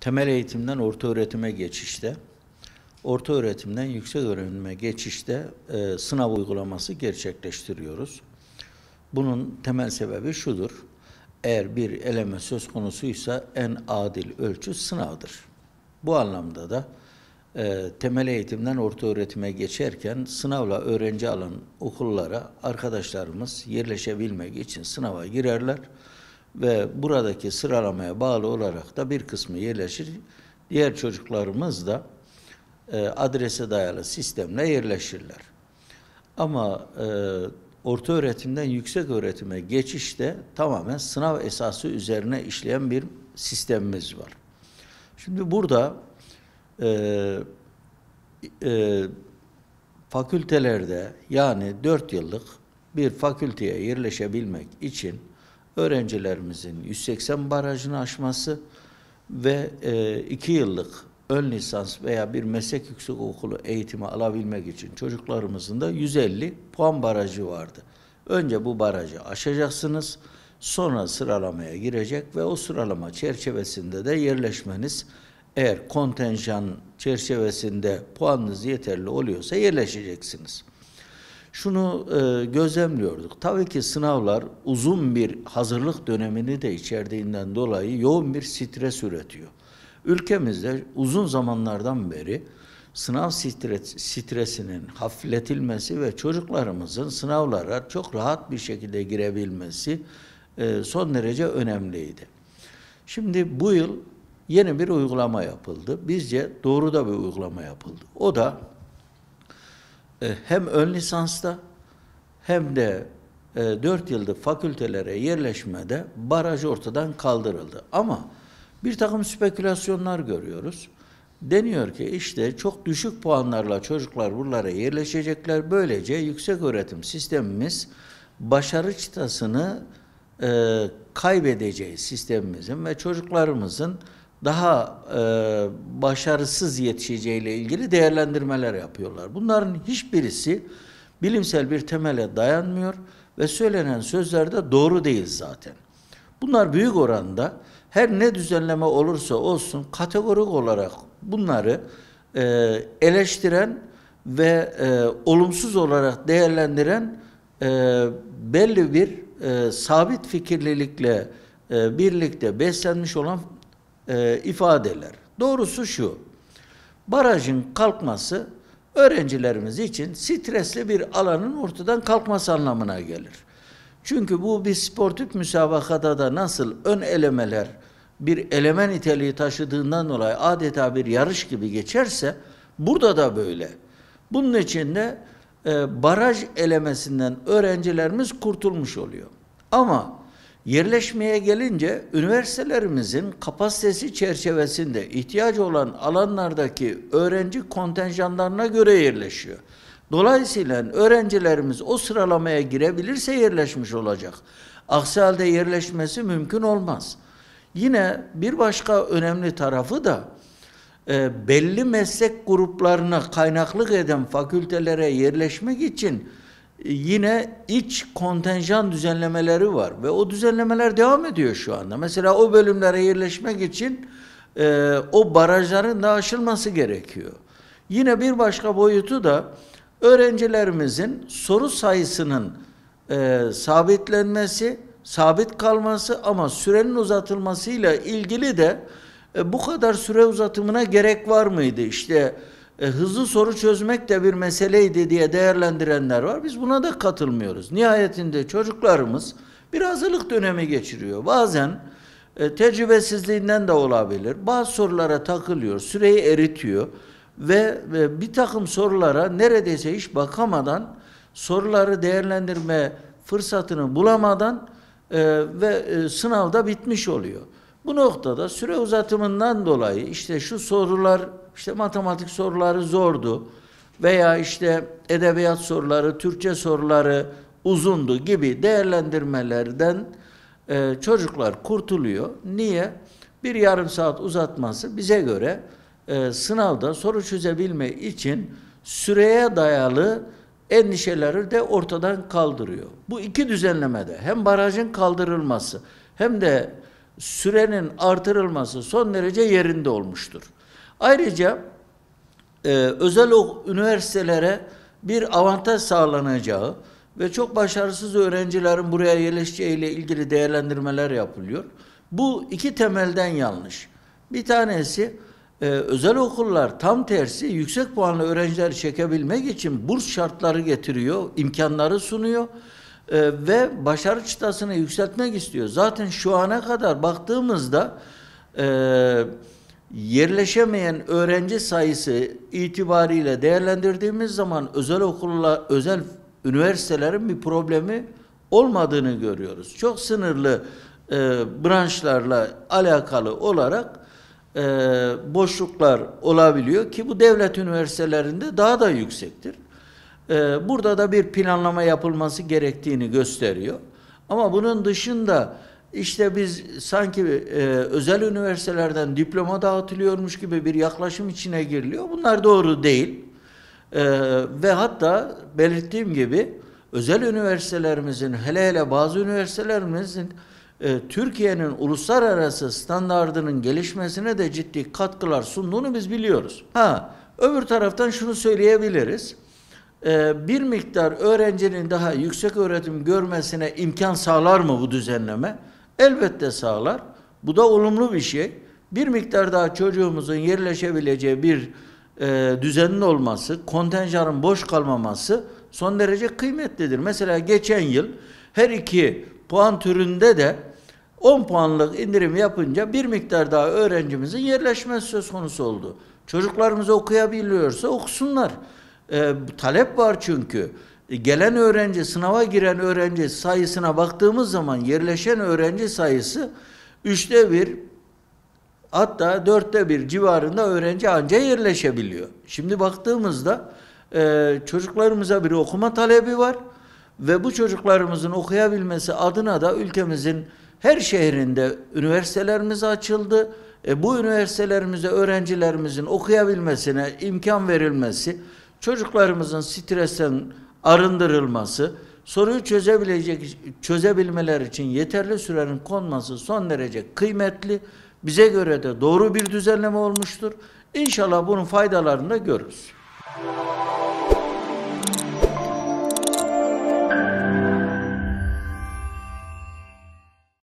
Temel eğitimden orta öğretime geçişte, orta öğretimden yüksek öğrenime geçişte e, sınav uygulaması gerçekleştiriyoruz. Bunun temel sebebi şudur. Eğer bir eleme söz konusuysa en adil ölçü sınavdır. Bu anlamda da e, temel eğitimden orta öğretime geçerken sınavla öğrenci alan okullara arkadaşlarımız yerleşebilmek için sınava girerler ve buradaki sıralamaya bağlı olarak da bir kısmı yerleşir. Diğer çocuklarımız da e, adrese dayalı sistemle yerleşirler. Ama e, orta öğretimden yüksek öğretime geçişte tamamen sınav esası üzerine işleyen bir sistemimiz var. Şimdi burada e, e, fakültelerde yani dört yıllık bir fakülteye yerleşebilmek için öğrencilerimizin 180 barajını aşması ve e, iki yıllık ön lisans veya bir meslek yüksekokulu eğitimi alabilmek için çocuklarımızın da 150 puan barajı vardı. Önce bu barajı aşacaksınız, sonra sıralamaya girecek ve o sıralama çerçevesinde de yerleşmeniz eğer kontenjan çerçevesinde puanınız yeterli oluyorsa yerleşeceksiniz. Şunu e, gözlemliyorduk. Tabii ki sınavlar uzun bir hazırlık dönemini de içerdiğinden dolayı yoğun bir stres üretiyor. Ülkemizde uzun zamanlardan beri sınav stres, stresinin hafifletilmesi ve çocuklarımızın sınavlara çok rahat bir şekilde girebilmesi e, son derece önemliydi. Şimdi bu yıl yeni bir uygulama yapıldı. Bizce doğru da bir uygulama yapıldı. O da e, hem ön lisansta hem de e, dört 4 yıllık fakültelere yerleşmede baraj ortadan kaldırıldı. Ama bir takım spekülasyonlar görüyoruz. Deniyor ki işte çok düşük puanlarla çocuklar buralara yerleşecekler. Böylece yüksek öğretim sistemimiz başarı çıtasını e, kaybedeceği sistemimizin ve çocuklarımızın daha e, başarısız yetişeceğiyle ilgili değerlendirmeler yapıyorlar. Bunların hiçbirisi bilimsel bir temele dayanmıyor ve söylenen sözler de doğru değil zaten. Bunlar büyük oranda her ne düzenleme olursa olsun kategorik olarak bunları e, eleştiren ve e, olumsuz olarak değerlendiren e, belli bir e, sabit fikirlilikle e, birlikte beslenmiş olan e, ifadeler. Doğrusu şu, barajın kalkması öğrencilerimiz için stresli bir alanın ortadan kalkması anlamına gelir. Çünkü bu bir sportif müsabakada da nasıl ön elemeler bir eleme niteliği taşıdığından dolayı adeta bir yarış gibi geçerse burada da böyle. Bunun için de e, baraj elemesinden öğrencilerimiz kurtulmuş oluyor. Ama Yerleşmeye gelince üniversitelerimizin kapasitesi çerçevesinde ihtiyacı olan alanlardaki öğrenci kontenjanlarına göre yerleşiyor. Dolayısıyla öğrencilerimiz o sıralamaya girebilirse yerleşmiş olacak. Aksi halde yerleşmesi mümkün olmaz. Yine bir başka önemli tarafı da e, belli meslek gruplarına kaynaklık eden fakültelere yerleşmek için e, yine iç kontenjan düzenlemeleri var ve o düzenlemeler devam ediyor şu anda. Mesela o bölümlere yerleşmek için e, o barajların da aşılması gerekiyor. Yine bir başka boyutu da öğrencilerimizin soru sayısının e, sabitlenmesi, sabit kalması ama sürenin uzatılmasıyla ilgili de e, bu kadar süre uzatımına gerek var mıydı? İşte bu e, hızlı soru çözmek de bir meseleydi diye değerlendirenler var. Biz buna da katılmıyoruz. Nihayetinde çocuklarımız bir hazırlık dönemi geçiriyor. Bazen e, tecrübesizliğinden de olabilir. Bazı sorulara takılıyor, süreyi eritiyor ve e, bir takım sorulara neredeyse hiç bakamadan soruları değerlendirme fırsatını bulamadan e, ve e, sınavda bitmiş oluyor. Bu noktada süre uzatımından dolayı işte şu sorular işte matematik soruları zordu veya işte edebiyat soruları, Türkçe soruları uzundu gibi değerlendirmelerden e, çocuklar kurtuluyor. Niye? Bir yarım saat uzatması bize göre e, sınavda soru çözebilme için süreye dayalı endişeleri de ortadan kaldırıyor. Bu iki düzenlemede hem barajın kaldırılması hem de sürenin artırılması son derece yerinde olmuştur. Ayrıca e, özel üniversitelere bir avantaj sağlanacağı ve çok başarısız öğrencilerin buraya yerleşeceği ile ilgili değerlendirmeler yapılıyor. Bu iki temelden yanlış. Bir tanesi e, özel okullar tam tersi yüksek puanlı öğrenciler çekebilmek için burs şartları getiriyor, imkanları sunuyor e, ve başarı çıtasını yükseltmek istiyor. Zaten şu ana kadar baktığımızda eee yerleşemeyen öğrenci sayısı itibariyle değerlendirdiğimiz zaman özel okulla özel üniversitelerin bir problemi olmadığını görüyoruz. Çok sınırlı e, branşlarla alakalı olarak e, boşluklar olabiliyor ki bu devlet üniversitelerinde daha da yüksektir. E, burada da bir planlama yapılması gerektiğini gösteriyor. Ama bunun dışında işte biz sanki e, özel üniversitelerden diploma dağıtılıyormuş gibi bir yaklaşım içine giriliyor. Bunlar doğru değil. E, ve hatta belirttiğim gibi özel üniversitelerimizin hele hele bazı üniversitelerimizin e, Türkiye'nin uluslararası standardının gelişmesine de ciddi katkılar sunduğunu biz biliyoruz. Ha, öbür taraftan şunu söyleyebiliriz. E, bir miktar öğrencinin daha yüksek öğretim görmesine imkan sağlar mı bu düzenleme? Elbette sağlar. Bu da olumlu bir şey. Bir miktar daha çocuğumuzun yerleşebileceği bir e, düzenin olması, kontenjanın boş kalmaması son derece kıymetlidir. Mesela geçen yıl her iki puan türünde de 10 puanlık indirim yapınca bir miktar daha öğrencimizin yerleşmesi söz konusu oldu. Çocuklarımız okuyabiliyorsa okusunlar. E, talep var çünkü. E, gelen öğrenci, sınava giren öğrenci sayısına baktığımız zaman yerleşen öğrenci sayısı üçte bir hatta dörtte bir civarında öğrenci anca yerleşebiliyor. Şimdi baktığımızda e, çocuklarımıza bir okuma talebi var ve bu çocuklarımızın okuyabilmesi adına da ülkemizin her şehrinde üniversitelerimiz açıldı. E, bu üniversitelerimize öğrencilerimizin okuyabilmesine imkan verilmesi, çocuklarımızın stresten arındırılması, soruyu çözebilecek çözebilmeler için yeterli sürenin konması son derece kıymetli. Bize göre de doğru bir düzenleme olmuştur. İnşallah bunun faydalarını da görürüz.